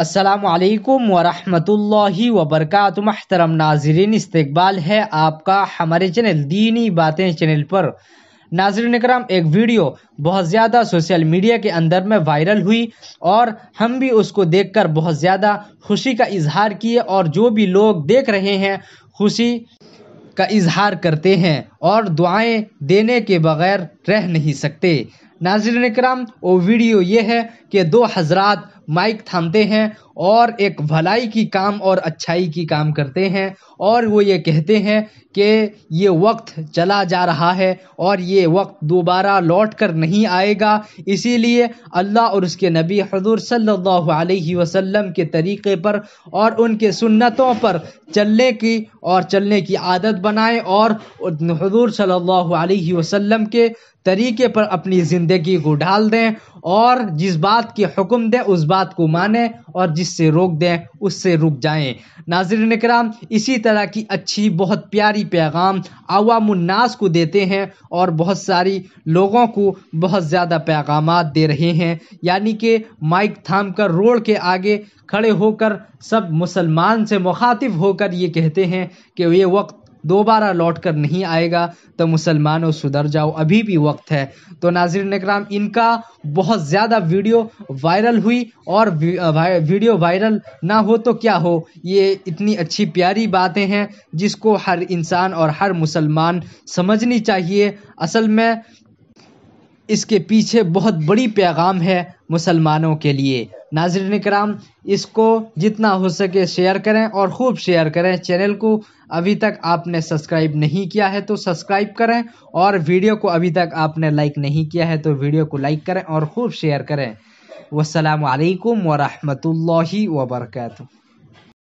असलकम वरहमतुल्लि वबरकत महतरम नाजरीन इस्तबाल है आपका हमारे चैनल दीनी बातें चैनल पर नाजरन कराम एक वीडियो बहुत ज़्यादा सोशल मीडिया के अंदर में वायरल हुई और हम भी उसको देखकर बहुत ज़्यादा खुशी का इजहार किए और जो भी लोग देख रहे हैं खुशी का इजहार करते हैं और दुआएं देने के बगैर रह नहीं सकते नाजरन कराम वो वीडियो ये है कि दो हजरात माइक थामते हैं और एक भलाई की काम और अच्छाई की काम करते हैं और वो ये कहते हैं कि ये वक्त चला जा रहा है और ये वक्त दोबारा लौट कर नहीं आएगा इसीलिए अल्लाह और उसके नबी हजूर सल्लल्लाहु अलैहि वसल्लम के तरीक़े पर और उनके सुन्नतों पर चलने की और चलने की आदत बनाएं और हजूर सल्ला वसम के तरीके पर अपनी ज़िंदगी को ढाल दें और जिस बात की हुक्म दें उस बात को माने और जिससे रोक दें उससे रुक जाएं नाजरन कराम इसी तरह की अच्छी बहुत प्यारी पैगाम अवामनास को देते हैं और बहुत सारी लोगों को बहुत ज़्यादा पैगाम दे रहे हैं यानी कि माइक थाम कर रोड के आगे खड़े होकर सब मुसलमान से मुखातिब होकर ये कहते हैं कि ये वक्त दोबारा लौट कर नहीं आएगा तो मुसलमानों सुधर जाओ अभी भी वक्त है तो नाजिर निकराम इनका बहुत ज़्यादा वीडियो वायरल हुई और वीडियो वायरल ना हो तो क्या हो ये इतनी अच्छी प्यारी बातें हैं जिसको हर इंसान और हर मुसलमान समझनी चाहिए असल में इसके पीछे बहुत बड़ी पैगाम है मुसलमानों के लिए नाजरन कराम इसको जितना हो सके शेयर करें और ख़ूब शेयर करें चैनल को अभी तक आपने सब्सक्राइब नहीं किया है तो सब्सक्राइब करें और वीडियो को अभी तक आपने लाइक नहीं किया है तो वीडियो को लाइक करें और ख़ूब शेयर करें वालेकुम वरहमतुल्लाहि वबरकू